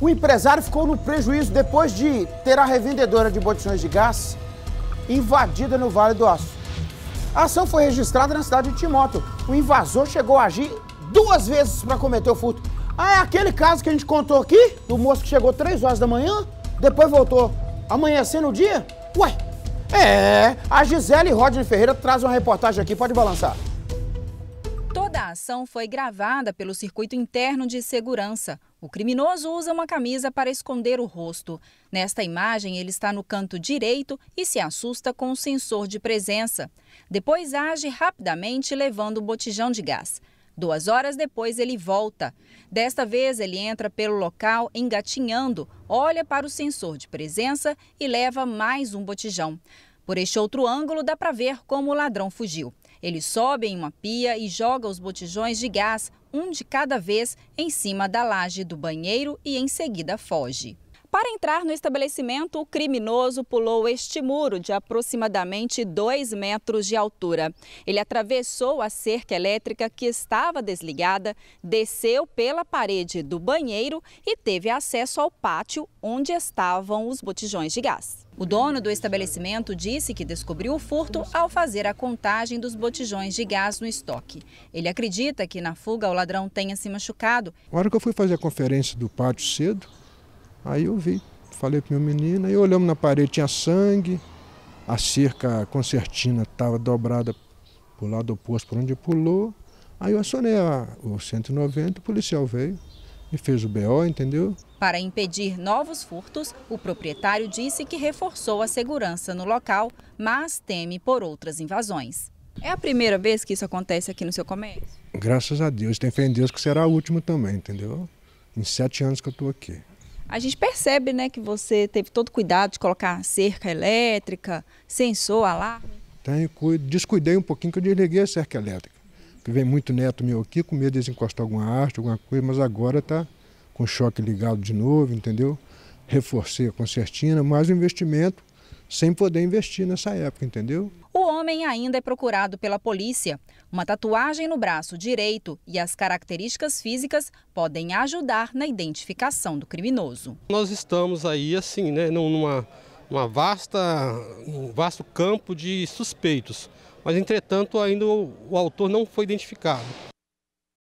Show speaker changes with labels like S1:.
S1: O empresário ficou no prejuízo depois de ter a revendedora de botijões de gás invadida no Vale do Aço. A ação foi registrada na cidade de Timóteo. O invasor chegou a agir duas vezes para cometer o furto. Ah, é aquele caso que a gente contou aqui, do moço que chegou três horas da manhã, depois voltou amanhecendo o dia? Ué, é, a Gisele Rodney Ferreira traz uma reportagem aqui, pode balançar.
S2: Toda a ação foi gravada pelo circuito interno de segurança. O criminoso usa uma camisa para esconder o rosto. Nesta imagem, ele está no canto direito e se assusta com o sensor de presença. Depois age rapidamente levando o botijão de gás. Duas horas depois, ele volta. Desta vez, ele entra pelo local engatinhando, olha para o sensor de presença e leva mais um botijão. Por este outro ângulo, dá para ver como o ladrão fugiu. Ele sobe em uma pia e joga os botijões de gás, um de cada vez, em cima da laje do banheiro e em seguida foge. Para entrar no estabelecimento, o criminoso pulou este muro de aproximadamente 2 metros de altura. Ele atravessou a cerca elétrica que estava desligada, desceu pela parede do banheiro e teve acesso ao pátio onde estavam os botijões de gás. O dono do estabelecimento disse que descobriu o furto ao fazer a contagem dos botijões de gás no estoque. Ele acredita que na fuga o ladrão tenha se machucado.
S3: Na hora que eu fui fazer a conferência do pátio cedo, Aí eu vi, falei pro meu menino, aí olhamos na parede, tinha sangue, a cerca concertina estava dobrada pro lado oposto por onde pulou. Aí eu acionei a, o 190, o policial veio e fez o BO, entendeu?
S2: Para impedir novos furtos, o proprietário disse que reforçou a segurança no local, mas teme por outras invasões. É a primeira vez que isso acontece aqui no seu comércio?
S3: Graças a Deus. Tem fé em Deus que será a última também, entendeu? Em sete anos que eu estou aqui.
S2: A gente percebe, né, que você teve todo cuidado de colocar cerca elétrica, sensor, alarme.
S3: Tenho, descuidei um pouquinho que eu desliguei a cerca elétrica. Porque vem muito neto meu aqui com medo de encostar alguma haste, alguma coisa, mas agora está com choque ligado de novo, entendeu? Reforcei a concertina, mais um investimento sem poder investir nessa época, entendeu?
S2: O homem ainda é procurado pela polícia. Uma tatuagem no braço direito e as características físicas podem ajudar na identificação do criminoso.
S3: Nós estamos aí, assim, né, numa vasta, um vasto campo de suspeitos, mas entretanto ainda o, o autor não foi identificado.